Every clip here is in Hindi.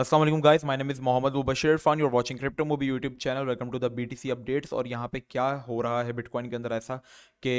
Aslam guys my name is Mohammad Mubashar फ़ान you're watching crypto movie YouTube channel welcome to the B C updates और यहाँ पे क्या हो रहा है बिटकॉइन के अंदर ऐसा कि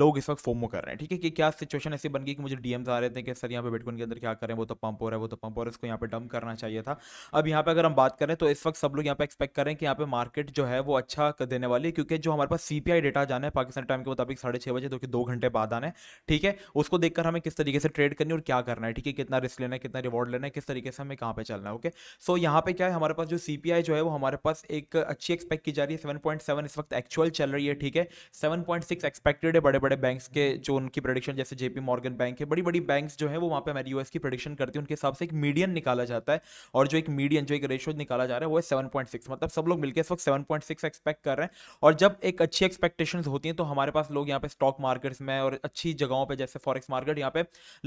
लोग इस वक्त फोमो कर रहे हैं ठीक है कि क्या सिचुएशन ऐसी बन गई कि मुझे एम्स आ रहे थे कि सर यहाँ पे बिटकॉइन के अंदर क्या करें वो तो पंप हो रहा है वो तो पंप हो रहा है इसको यहाँ पे डम करना चाहिए था अब यहाँ पे अगर हम बात करें तो इस वक्त सब लोग यहाँ पे एक्सपेक्ट करें कि यहाँ पे मार्केट जो है वो अच्छा कर देने वाली है क्योंकि जो हमारे पास सी डेटा जाना है पाकिस्तान टाइम के मुताबिक साढ़े छः बजे जो कि दो घंटे बाद आना है ठीक है उसको देखकर हमें किस तरीके से ट्रेड करनी और क्या करना है ठीक है कितना रिस्क लेना है कितना रिवॉर्ड लेना है किस तरीके से हमें कहाँ पर चलना है ओके सो यहाँ पे क्या है हमारे पास जो सी जो है वो हमारे पास एक अच्छी एक्सपेक्ट की जा रही है सेवन पॉइंट सेवन इस वक्त एक्चुअल चल रही है ठीक है सेवन पॉइंट सिक्स एक्सपेक्टेड है बड़े बड़े बैंक के जो उनकी प्रोडिक्शन जैसे जेपी मॉर्गन बैंक है बड़ी बड़ी बैंक जो है वो वहाँ पे हमारी यूएस की प्रोडिक्शन करती है उनके हिसाब से एक मीडियन निकाला जाता है और जो एक मीडियन जो एक रेशो निकाला जा रहा है वो सेवन पॉइंट सिक्स मतलब सब लोग मिलकर इस वक्त सेवन पॉइंट सिक्स एक्सपेक्ट कर रहे हैं और जब एक अच्छी एक्सपेक्टेशन होती है तो हमारे पास लोग यहाँ पे स्टॉक मार्केट्स में और अच्छी जगहों पर जैसे फॉरेक्स मार्केट यहाँ पे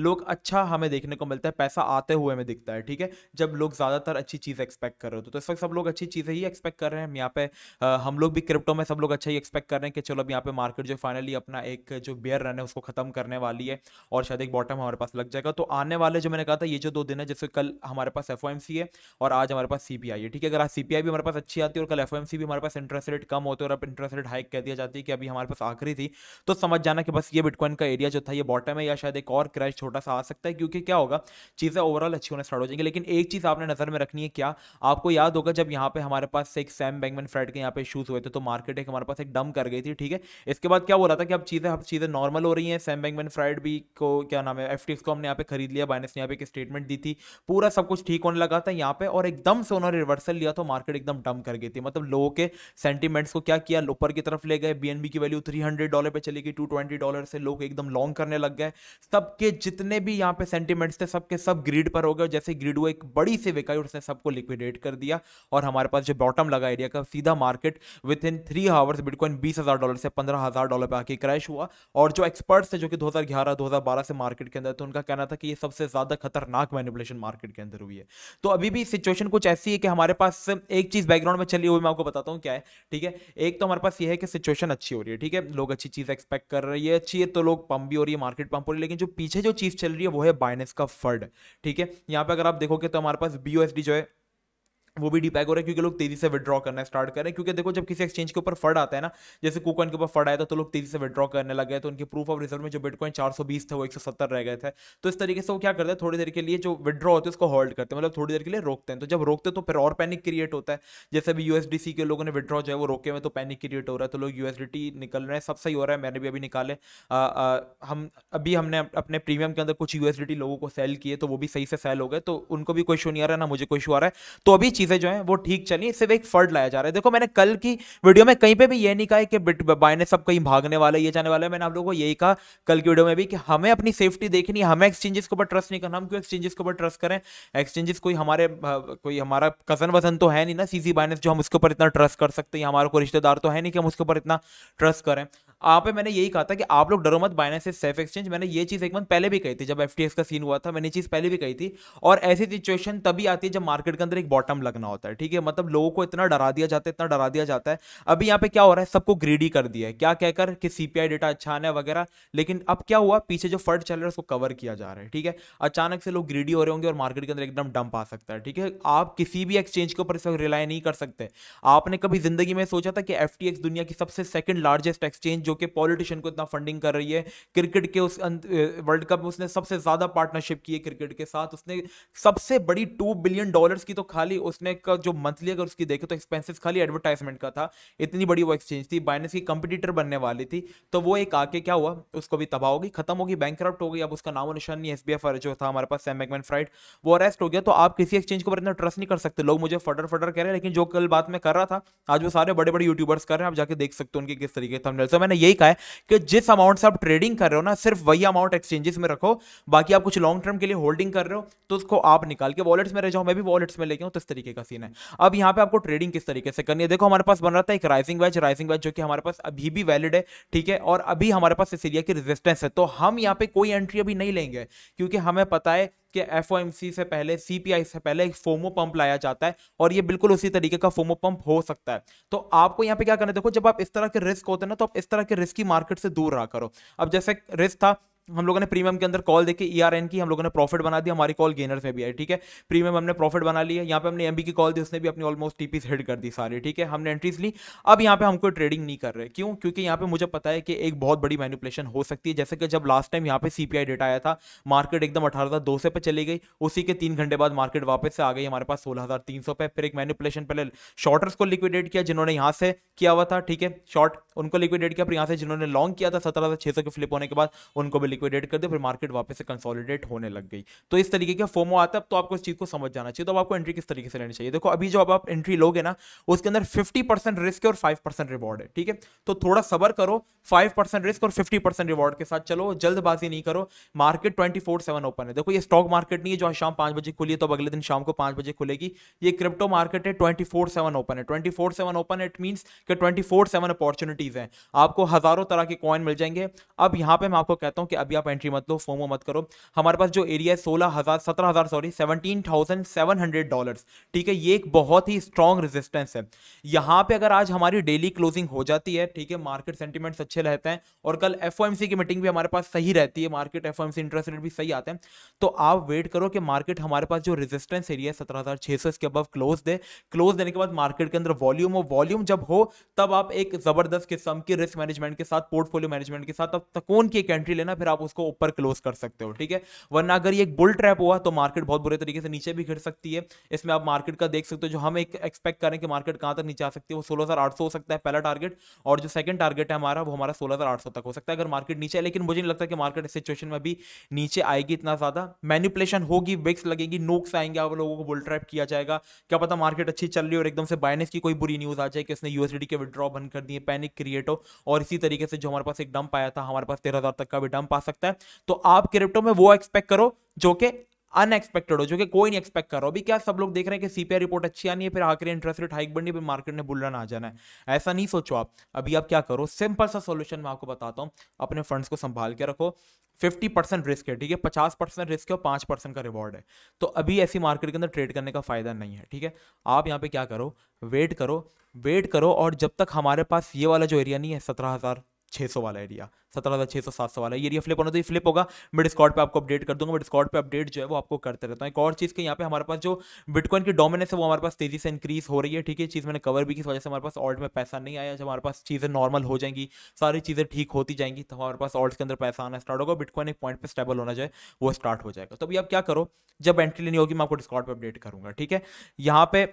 लोग अच्छा हमें देखने को मिलता है पैसा आते हुए हमें दिखता है ठीक है जब लोग ज़्यादातर अच्छी चीज़ एक्सपेक्ट कर रहे हो तो, तो इस वक्त सब लोग अच्छी चीज़ें ही एक्सपेक्ट कर रहे हैं यहाँ पे हम लोग भी क्रिप्टो में सब लोग अच्छा ही एक्सपेक्ट कर रहे हैं कि चलो अब यहाँ पे मार्केट जो फाइनली अपना एक जो बेयर रन है उसको खत्म करने वाली है और शायद एक बॉटम हमारे पास लग जाएगा तो आने वाले जो मैंने कहा था ये जो दो दिन है जैसे कल हमारे पास एफ है और आज हमारे पास सी है ठीक है अगर आज सी भी हमारे पास अच्छी आती है और कल एफ भी हमारे पास इंटरेस्ट रेट कम होते और अब इंटरेस्ट रेट हाइक कह दिया जाती है कि अभी हमारे पास आखिरी थी तो समझ जाना कि बस ये बिटकॉइन का एरिया जो था ये बॉटम है या शायद एक और क्रैश छोटा सा आ सकता है क्योंकि क्या होगा चीज़ें ओवरऑल अच्छी होने स्टार्ट हो जाएंगी लेकिन एक चीज़ आपने नज़र में रखनी है क्या आपको याद होगा जब यहाँ पे हमारे पास एक सैम बैंकमैन फ्रेड के यहाँ पे इशूज़ हुए थे तो मार्केट एक हमारे पास एक डम कर गई थी ठीक है इसके बाद क्या बोला था कि अब चीज़ें अब चीज़ें नॉर्मल हो रही हैं सैम बैंकमैन फ्रेड भी को क्या नाम है एफ को हमने यहाँ पे खरीद लिया बाइनस ने यहाँ पे एक स्टेटमेंट दी थी पूरा सब कुछ ठीक होने लगा था यहाँ पे और एकदम से उन्होंने रिवर्सल लिया तो मार्केट एकदम डम कर गई थी मतलब लोगों के सेंटीमेंट्स को क्या किया ऊपर की तरफ ले गए बी की वैल्यू थ्री डॉलर पर चली गई टू डॉलर से लोग एकदम लॉन्ग करने लग गए सबके जितने भी यहाँ पे सेंटीमेंट्स थे सबके सब ग्रीड पर हो गए जैसे ग्रीड हुआ एक बड़ी सी बेकाई उसने सबको लिक्विडेट कर दिया और हमारे पास जो बॉटम लगा एरिया का सीधा market within three hours bitcoin बीस हजार डॉलर से पंद्रह हजार डॉलर पर आके क्रैश हुआ और जो एक्सपर्ट्स थे जो कि दो दो हजार ग्यारह हजार बारह से मार्केट के अंदर थे उनका कहना था कि ये सबसे ज्यादा खतरनाक मैनिपुलेशन मार्केट के अंदर हुई है तो अभी भी सिचुएशन कुछ ऐसी है कि हमारे पास एक चीज बैकग्राउंड में चली हुई मैं आपको बताता हूँ क्या है ठीक है एक तो हमारे पास ये है कि सिचुएशन अच्छी हो रही है ठीक है लोग अच्छी चीज एक्सपेक्ट कर रहे हैं अच्छी है तो लोग पंप भी हो रही है मार्केट पंप हो रही है लेकिन जो पीछे जो चीज चल रही है वो है बाइनेस का फर्ड ठीक है यहाँ पे अगर आप देखोगे तो हमारे पास बी जो है वो भी डीपैक हो रहा है क्योंकि लोग तेजी से विड्रॉ करना स्टार्ट कर रहे हैं क्योंकि देखो जब किसी एक्सचेंज के ऊपर फड आता है ना जैसे कुकॉइन के ऊपर फड आया था तो लोग तेजी से विड्रॉ करने लगे तो उनके प्रूफ ऑफ रिजर्व में जो बिटकॉइन 420 थे वो 170 रह गए थे तो इस तरीके से वो क्या करते हैं थोड़ी देर के लिए जो विड्रॉ होते हैं उसको होल्ड करते हैं मतलब थोड़ी देर के लिए रोकते हैं तो जब रोकते तो फिर और पैनिक क्रिएट होता है जैसे अभी यूएसडीसी के लोगों ने विड्रॉ जो है वो रोके हुए तो पैनिक क्रिएट हो रहा है तो लोग यूएसडी निकल रहे हैं सब सही हो रहा है मैंने भी अभी निकाले हम अभी हमने अपने प्रीमियम के अंदर कुछ यूएसडी लोगों को सेल किए तो वो भी सही से सेल हो गए तो उनको भी कोई इशू नहीं आ रहा है ना मुझे कोई इशू आ रहा है तो अभी चीज़ें जो है वो ठीक चली सिर्फ एक फर्ड लाया जा रहा है देखो मैंने कल की वीडियो में कहीं पे भी ये नहीं कहा कि बाइने सब कहीं भागने वाला ये जाने वाला है मैंने आप लोगों को यही कहा कल की वीडियो में भी कि हमें अपनी सेफ्टी देखनी है हमें एक्सचेंजेस के ऊपर ट्रस्ट नहीं करना हम क्यों एक्सचेंजेस के ऊपर ट्रस्ट करें एक्सचेंजेस कोई हमारे कोई हमारा कजन वजन तो है नहीं ना सीसी बाइनेस जो हम उसके ऊपर इतना ट्रस्ट कर सकते हैं हमारा कोई रिश्तेदार तो है नहीं कि हम उसके ऊपर इतना ट्रस्ट करें यहाँ पे मैंने यही कहा था कि आप लोग डरो मत बाइनेंस से सेफ एक्सचेंज मैंने ये चीज़ एक मंथ पहले भी कही थी जब एफ का सीन हुआ था मैंने चीज़ पहले भी कही थी और ऐसी सिचुएशन तभी आती है जब मार्केट के अंदर एक बॉटम लगना होता है ठीक है मतलब लोगों को इतना डरा दिया जाता है इतना डरा दिया जाता है अभी यहाँ पे क्या हो रहा है सबको ग्रीडी कर दिया है क्या कहकर कि सीपीआई डेटा अच्छा आना है वगैरह लेकिन अब क्या हुआ पीछे जो फर्ट चल रहा है उसको कवर किया जा रहा है ठीक है अचानक से लोग ग्रीडी हो रहे होंगे और मार्केट के अंदर एकदम डंप आ सकता है ठीक है आप किसी भी एक्सचेंज के ऊपर इस वक्त रिलाई नहीं कर सकते आपने कभी जिंदगी में सोचा था कि एफ दुनिया की सबसे सेकंड लार्जेस्ट एक्सचेंज जो कि पॉलिटिशियन को इतना फंडिंग कर रही है क्रिकेट के उस वर्ल्ड कप में उसने सबसे ज़्यादा पार्टनरशिप की है क्रिकेट के साथ उसने सबसे बड़ी टू बिलियन डॉलर्स की तो खाली उसने का जो मंथली अगर उसकी देखे तो एक्सपेंसिस खाली एडवर्टाइजमेंट का था इतनी बड़ी वो एक्सचेंज थी बाइनेंस की कंपिटिटर बनने वाली थी तो वो एक आके क्या हुआ उसको भी तबाह होगी खत्म होगी बैंक हो गई अब उसका नाम निशान नहीं एस बी एफ जो था हमारे पास सैम मैकमैन फ्राइड वो अरेस्ट हो गया तो आप किसी एक्सचेंज के ऊपर इतना ट्रस्ट नहीं कर सकते लोग मुझे फटर फटर कह रहे हैं लेकिन जो कल बात में कर रहा था आज वो सारे बड़े बड़े यूट्यूबर्स कर रहे हैं आप जाके देख सकते हो उनके किस तरीके थंबनेल सो तो मैंने में यही कहा है कि जिस अमाउंट से आप ट्रेडिंग कर रहे हो ना सिर्फ वही अमाउंट एक्सचेंजेस में रखो बाकी आप कुछ लॉन्ग टर्म के लिए होल्डिंग कर रहे हो तो उसको आप निकाल के वॉलेट्स में रह जाओ मैं भी वॉलेट्स में लेके हूँ तो इस तरीके का सीन है अब यहाँ पे आपको ट्रेडिंग किस तरीके से करनी है देखो हमारे पास बन रहा था एक राइसिंग वैच राइसिंग वैच जो कि हमारे पास अभी भी वैलिड है ठीक है और अभी हमारे पास इस एरिया की रेजिस्टेंस है तो हम यहाँ पे कोई एंट्री अभी नहीं लेंगे क्योंकि हमें पता है कि एफ से पहले सी से पहले एक फोमो पंप लाया जाता है और ये बिल्कुल उसी तरीके का फोमो पंप हो सकता है तो आपको यहाँ पे क्या करना देखो जब आप इस तरह के रिस्क होते हैं ना तो आप इस तरह के रिस्क की मार्केट से दूर रहा करो अब जैसे रिस्क था हम लोगों ने प्रीमियम के अंदर कॉल देखे ई आर एन की हम लोगों ने प्रॉफिट बना दिया हमारी कॉल गेनर्स में भी आई ठीक है प्रीमियम हमने प्रॉफिट बना लिया यहाँ पे हमने एमबी की कॉल दी उसने भी अपनी ऑलमोस्ट टीपीस हिट कर दी सारी ठीक है हमने एंट्रीज ली अब यहाँ पे हमको ट्रेडिंग नहीं कर रहे क्यों क्योंकि यहाँ पे मुझे पता है कि एक बहुत बड़ी मैनिपुलेशन हो सकती है जैसे कि जब लास्ट टाइम यहाँ पे सीपीआई डेटा आया था मार्केट एकदम अठारह दो सौ पे चली गई उसी के तीन घंटे बाद मार्केट वापस से आ गई हमारे पास सोलह हजार तीन सौ पे फिर एक मैनिपुलेशन पहले शॉर्टर्स को लिक्विडेट किया जिन्होंने यहाँ से किया हुआ था ठीक है शॉर्ट उनको लिक्विडेट किया फिर यहाँ से जिन्होंने लॉन्ग किया था सत्रह हजार छह सौ के फ्लिप होने के बाद उनको भी लिक्विडेट कर दिया फिर मार्केट वापस से कंसोलिडेट होने लग गई तो इस तरीके का फोमो आता है तो आपको इस चीज़ को समझ जाना चाहिए तो आपको एंट्री किस तरीके से लेनी चाहिए देखो अभी जो आप एंट्री लोगे ना उसके अंदर फिफ्टी रिस्क है और फाइव रिवॉर्ड है ठीक है तो थोड़ा सबर करो फाइव रिस्क और फिफ्टी रिवॉर्ड के साथ चलो जल्दबाजी नहीं करो मार्केट ट्वेंटी ओपन है देखो ये स्टॉक मार्केट नहीं है जो शाम पांच बजे खुली है तो अगले दिन शाम को पांच बजे खुलेगी ये क्रिप्टो मार्केट है ट्वेंटी फोर सेवन ओपन है twenty four seven open it mean के ट्वेंटी फोर सेवन अपॉर्चुनिटीज है आपको हजारों तरह के कॉइन मिल जाएंगे अब यहां पे मैं आपको कहता हूं कि अभी आप एंट्री मत लो फोमो मत करो हमारे पास जो एरिया है सोलह हज़ार सत्रह हज़ार sorry seventeen thousand seven hundred dollar ठीक है ये एक बहुत ही स्ट्रॉन्ग रेजिस्टेंस है यहाँ पे अगर आज हमारी डेली क्लोजिंग हो जाती है ठीक है मार्केट सेंटिमेंट्स अच्छे रहते हैं और कल एफ की मीटिंग भी हमारे पास सही रहती है मार्केट एफ इंटरेस्ट रेट भी सही आते हैं तो आप वेट करो कि मार्केट हमारे पास जो रेजिस्टेंस एरिया है सत्रह हज़ार छह सौ इसके अब क्लोज दे क्लोज देने के बाद मार्केट के अंदर वॉल्यूम हो वॉल्यूम जब हो तब आप एक जबरदस्त किस्म की रिस्क मैनेजमेंट के साथ पोर्टफोलियो मैनेजमेंट के साथ अब तकोन की एक एंट्री लेना फिर आप आप उसको ऊपर क्लोज कर सकते हो ठीक है वरना अगर ये एक बुल ट्रैप हुआ तो मार्केट बहुत बुरे तरीके से नीचे भी गिर सकती है इसमें आप मार्केट का देख सकते हो जो हम एक एक्सपेक्ट करें कि मार्केट कहाँ तक नीचे आ सकती है वो सोलह हो सकता है पहला टारगेट और जो सेकंड टारगेट है हमारा वो हमारा सोलह तक हो सकता है अगर मार्केट नीचे लेकिन मुझे नहीं लगता कि मार्केट सिचुएशन में भी नीचे आएगी इतना ज़्यादा मैन्युपुलेशन होगी विक्स लगेगी नोक्स आएंगे आप लोगों को बुल ट्रैप किया जाएगा क्या पता मार्केट अच्छी चल रही है और एकदम से बाइनेस की कोई बुरी न्यूज़ आ जाए कि उसने यूएसडी के विड्रॉ बंद कर दिए पैनिक क्रिएट हो और इसी तरीके से जो हमारे पास एक डंप आया था हमारे पास तेरह तक का भी डंप आ सकता है तो आप क्रिप्टो में वो एक्सपेक्ट करो जो कि अनएक्सपेक्टेड हो जो कि कोई नहीं एक्सपेक्ट कर रहा अभी क्या सब लोग देख रहे हैं कि सीपीआई रिपोर्ट अच्छी आनी है फिर आखिर इंटरेस्ट रेट हाइक बढ़नी फिर मार्केट ने बुल रन आ जाना है ऐसा नहीं सोचो आप अभी आप क्या करो सिंपल सा सोल्यूशन मैं आपको बताता हूँ अपने फंड्स को संभाल के रखो फिफ्टी परसेंट रिस्क है ठीक है पचास परसेंट रिस्क है और पाँच परसेंट का रिवॉर्ड है तो अभी ऐसी मार्केट के अंदर ट्रेड करने का फायदा नहीं है ठीक है आप यहाँ पे क्या करो वेट करो वेट करो और जब तक हमारे पास ये वाला जो एरिया नहीं है सत्रह हज़ार छः सौ वाला एरिया सत्रह हज़ार छः सौ सात सौ वाला ये एरिया फ्लिप होना तो ये फ्लिप होगा मैं स्कॉट पे आपको अपडेट कर दूंगा मैं स्कॉट पे अपडेट जो है वो आपको करते रहता हूँ एक और चीज़ के यहाँ पे हमारे पास जो बिटकॉइन की डोमिनेंस है वो हमारे पास तेज़ी से इंक्रीज हो रही है ठीक है चीज़ मैंने कवर भी की वजह से हमारे पास ऑल्ट में पैसा नहीं आया जब हमारे पास चीज़ें नॉर्मल हो जाएंगी सारी चीज़ें ठीक होती जाएंगी तो हमारे पास ऑल्ट के अंदर पैसा आना स्टार्ट होगा बिटकॉइन एक पॉइंट पर स्टेबल होना जाए वो स्टार्ट हो जाएगा तो अभी आप क्या करो जब एंट्री लेनी होगी मैं आपको डिस्कॉर्ड पर अपडेट करूँगा ठीक है यहाँ पर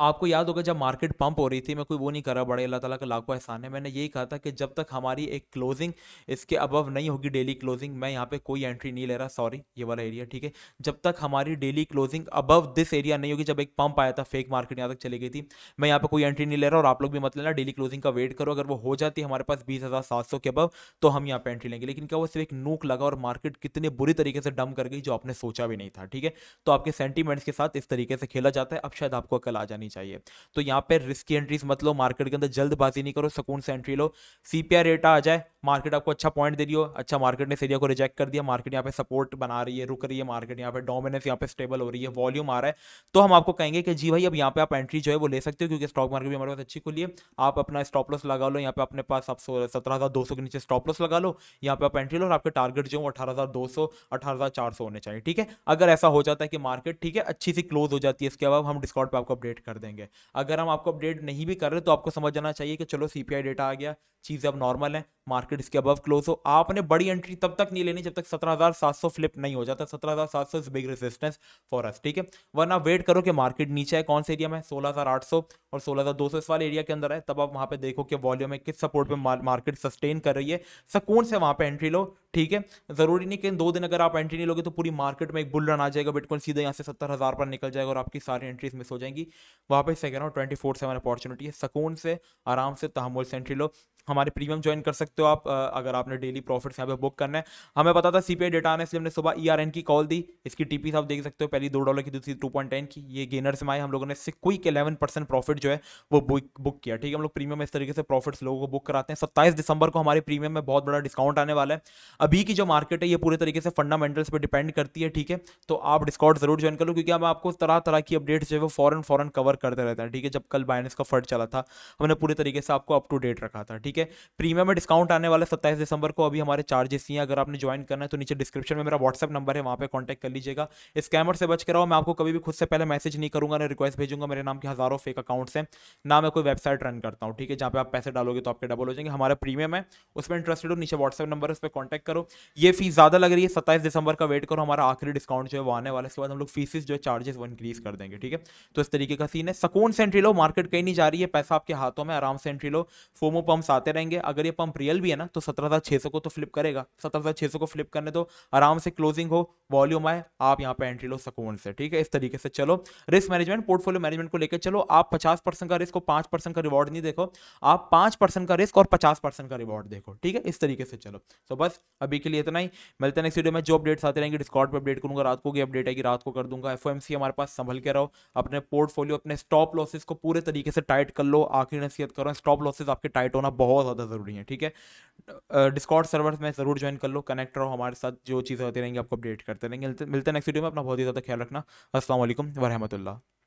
आपको याद होगा जब मार्केट पंप हो रही थी मैं कोई वो नहीं कर रहा बड़े अल्लाह ताला का लाखों एहसान है मैंने यही कहा था कि जब तक हमारी एक क्लोजिंग इसके अबव नहीं होगी डेली क्लोजिंग मैं यहाँ पे कोई एंट्री नहीं ले रहा सॉरी ये वाला एरिया ठीक है जब तक हमारी daily closing above this area नहीं होगी जब एक पंप आया था फेक मार्केट यहाँ तक चली गई थी मैं यहाँ पर कोई एंट्री नहीं ले रहा और आप लोग भी मत लेना डेली क्लोजिंग का वेट करो अगर वो हो जाती है हमारे पास बीस के अबव तो हम यहाँ पर एंट्री लेंगे लेकिन क्या वो सिर्फ एक नूक लगा और मार्केट कितने बुरी तरीके से डम कर गई जो आपने सोचा भी नहीं था ठीक है तो आपके सेंटीमेंट्स के साथ इस तरीके से खेला जाता है अब शायद आपको कल आ जानी चाहिए तो यहाँ पे रिस्की एंट्रीज मत लो मार्केट के अंदर जल्दबाजी नहीं करो सुकून से एंट्री लो सीपीआई रेट आ जाए मार्केट आपको अच्छा पॉइंट दे रही हो अच्छा मार्केट ने सीरिया को रिजेक्ट कर दिया मार्केट यहाँ पे सपोर्ट बना रही है रुक रही है मार्केट यहाँ पे डोमिनेंस यहाँ पे स्टेबल हो रही है वॉल्यूम आ रहा है तो हम आपको कहेंगे कि जी भाई अब यहाँ पे आप एंट्री जो है वो ले सकते हो क्योंकि स्टॉक मार्केट भी हमारे पास अच्छी खुली है आप अपना स्टॉप लॉस लगा लो यहाँ पे अपने पास आप सत्रह हज़ार दो सौ के नीचे स्टॉप लॉस लगा लो यहाँ पे आप एंट्री लो और आपके टारगेट जो है अठारह हज़ार दो सौ अठारह हज़ार चार सौ होने चाहिए ठीक है अगर ऐसा हो जाता है कि मार्केट ठीक है अच्छी सी क्लोज हो जाती है इसके अलावा हम डिस्काउंट पर आपको अपडेट कर देंगे अगर हम आपको अपडेट नहीं भी कर रहे तो आपको समझ जाना चाहिए कि चलो सी डेटा आ गया चीज़ें अब नॉर्मल है मार्केट इसके अबव क्लोज हो आपने बड़ी एंट्री तब तक नहीं लेनी जब तक सत्रह फ्लिप नहीं हो जाता 17,700 is big resistance for us ठीक है वरना वेट करो कि मार्केट नीचे है कौन से एरिया में 16,800 और 16,200 इस वाले एरिया के अंदर है तब आप वहाँ पे देखो कि वॉल्यूम है किस सपोर्ट पर मार्केट सस्टेन कर रही है सकून से वहाँ पर एंट्री लो ठीक है ज़रूरी नहीं कि दो दिन अगर आप एंट्री नहीं लोगे तो पूरी मार्केट में एक बुल रन आ जाएगा बिटकॉइन सीधे यहाँ से सत्तर हज़ार पर निकल जाएगा और आपकी सारी एंट्रीज मिस हो जाएंगी वहाँ पर सेकेंड और ट्वेंटी फोर सेवन अपॉर्चुनिटी है सकून से आराम से तहमुल से एंट्री लो हमारे प्रीमियम ज्वाइन कर सकते हो आप अगर आपने डेली प्रॉफिट्स यहाँ पे बुक करना है हमें पता था सीपीआई डेटा आने से हमने सुबह ईआरएन e की कॉल दी इसकी टीपी आप देख सकते हो पहली दो डॉलर की दूसरी टू पॉइंट टेन की ये गेनर्स में आए हम लोगों ने इससे क्विक इलेवन परसेंट प्रॉफिट जो है वो बुक किया ठीक है हम लोग प्रीमियम इस तरीके से प्रॉफिट्स लोगों को बुक कराते हैं सत्ताईस दिसंबर को हमारे प्रीमियम में बहुत बड़ा डिस्काउंट आने वाला है अभी की जो मार्केट है ये पूरे तरीके से फंडामेंटल्स पर डिपेंड करती है ठीक है तो आप डिस्कॉट जरूर ज्वाइन कर लो क्योंकि हम आपको तरह तरह की अपडेट्स जो है वो फॉरन फॉरन कवर करते रहते हैं ठीक है जब कल बाइनेंस का फर्ड चला था हमने पूरे तरीके से आपको अप टू डेट रखा था ठीक है प्रीमियम में डिस्काउंट आने वाले सत्ताईस दिसंबर को अभी हमारे चार्जेस ही हैं अगर आपने ज्वाइन करना है तो नीचे डिस्क्रिप्शन में मेरा व्हाट्सअप नंबर है वहाँ पर कॉन्टैक्ट कर लीजिएगा स्कैमर से बच कर रहा हूँ मैं आपको कभी भी खुद से पहले मैसेज नहीं करूँगा ना रिक्वेस्ट भेजूंगा मेरे नाम के हज़ारों फेक अकाउंट्स हैं ना मैं कोई वेबसाइट रन करता हूँ ठीक है जहाँ पे आप पैसे डालोगे तो आपके डबल हो जाएंगे हमारा प्रीमियम है उसमें इंटरेस्टेड हो नीचे व्हाट्सअप नंबर है उस पर कॉन्टैक्ट करो ये फीस ज़्यादा लग रही है सत्ताईस दिसंबर का वेट करो हमारा आखिरी डिस्काउंट जो है वो आने वाला है इसके बाद हम लोग फीसिस जो है चार्जेस वो इंक्रीज कर देंगे ठीक है तो इस तरीके का सीन है सकून से एंट्री लो मार्केट कहीं नहीं जा रही है पैसा आपके हाथों में आराम से एंट्री लो फोमो पंप्स आते रहेंगे अगर ये पंप रियल भी है ना तो सत्रह को तो फ्लिप करेगा सत्रह को फ्लिप करने दो आराम से क्लोजिंग हो वॉल्यूम आए आप यहाँ पे एंट्री लो सकून से ठीक है इस तरीके से चलो रिस्क मैनेजमेंट पोर्टफोलियो मैनेजमेंट को लेकर चलो आप पचास का रिस्क और पांच परसेंट का रिवॉर्ड नहीं देखो आप पांच परसेंट का रिस्क और पचास परसेंट का रिवॉर्ड देखो ठीक है इस तरीके से चलो तो बस अभी के लिए इतना ही मिलते हैं नेक्स्ट वीडियो में जो अपडेट्स आते रहेंगे डिस्कॉर्ड पर अपडेट करूंगा रात को की अपडेट आएगी रात को कर दूंगा एफ हमारे पास संभल के रहो अपने पोर्टफोलियो अपने स्टॉप लॉसेस को पूरे तरीके से टाइट कर लो आखिर नसीहत करो स्टॉप लॉसेस आपके टाइट होना बहुत ज़्यादा ज़रूरी है ठीक है डिस्कॉर्ड सर्वर में ज़रूर ज्वाइन कर लो कनेक्ट रहो हमारे साथ जो चीज़ें होती रहेंगी आपको अपडेट करते रहेंगे मिलते हैं नेक्स्ट वीडियो में अपना बहुत ही ज़्यादा ख्याल रखना असल वरहमल्ला